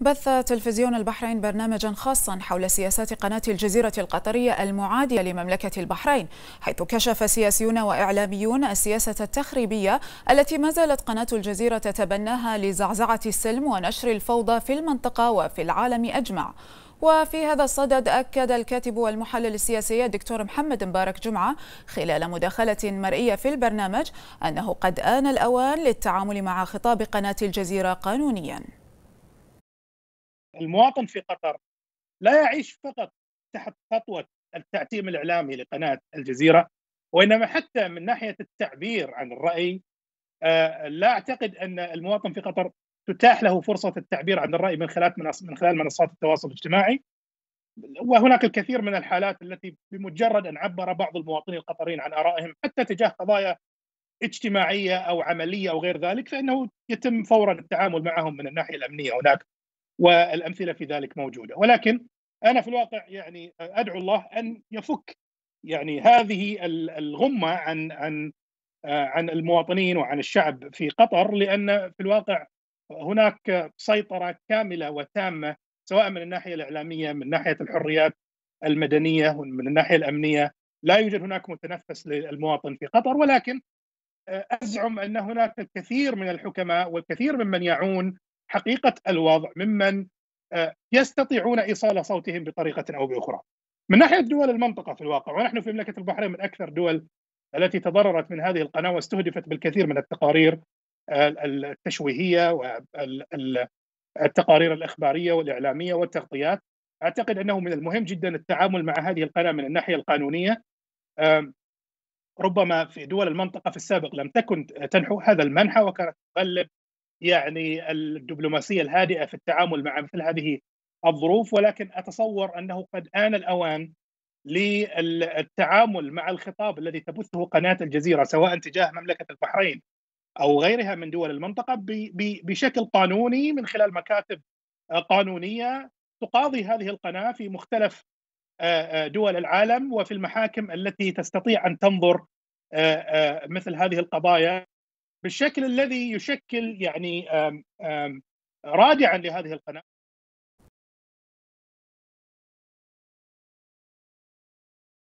بث تلفزيون البحرين برنامجا خاصا حول سياسات قناة الجزيرة القطرية المعادية لمملكة البحرين حيث كشف سياسيون وإعلاميون السياسة التخريبية التي ما زالت قناة الجزيرة تتبناها لزعزعة السلم ونشر الفوضى في المنطقة وفي العالم أجمع وفي هذا الصدد أكد الكاتب والمحلل السياسي الدكتور محمد مبارك جمعة خلال مداخلة مرئية في البرنامج أنه قد آن الأوان للتعامل مع خطاب قناة الجزيرة قانونياً المواطن في قطر لا يعيش فقط تحت خطوة التعتيم الإعلامي لقناة الجزيرة وإنما حتى من ناحية التعبير عن الرأي آه، لا أعتقد أن المواطن في قطر تتاح له فرصة التعبير عن الرأي من خلال من خلال منصات التواصل الاجتماعي وهناك الكثير من الحالات التي بمجرد أن عبر بعض المواطنين القطريين عن آرائهم حتى تجاه قضايا اجتماعيه او عمليه او غير ذلك فانه يتم فورا التعامل معهم من الناحيه الامنيه هناك والامثله في ذلك موجوده ولكن انا في الواقع يعني ادعو الله ان يفك يعني هذه الغمه عن عن عن المواطنين وعن الشعب في قطر لان في الواقع هناك سيطره كامله وتامه سواء من الناحيه الاعلاميه من ناحيه الحريات المدنيه من الناحيه الامنيه لا يوجد هناك متنفس للمواطن في قطر ولكن ازعم ان هناك الكثير من الحكماء والكثير ممن يعون حقيقه الوضع ممن آه، يستطيعون ايصال صوتهم بطريقه او باخرى. من ناحيه دول المنطقه في الواقع ونحن في مملكه البحرين من اكثر الدول التي تضررت من هذه القناه واستهدفت بالكثير من التقارير آه، التشويهيه والتقارير الاخباريه والاعلاميه والتغطيات. اعتقد انه من المهم جدا التعامل مع هذه القناه من الناحيه القانونيه. ربما في دول المنطقه في السابق لم تكن تنحو هذا المنحى وكانت تغلب يعني الدبلوماسيه الهادئه في التعامل مع مثل هذه الظروف ولكن اتصور انه قد ان الاوان للتعامل مع الخطاب الذي تبثه قناه الجزيره سواء تجاه مملكه البحرين او غيرها من دول المنطقه بشكل قانوني من خلال مكاتب قانونيه تقاضي هذه القناه في مختلف دول العالم وفي المحاكم التي تستطيع ان تنظر مثل هذه القضايا بالشكل الذي يشكل يعني رادعا لهذه القناه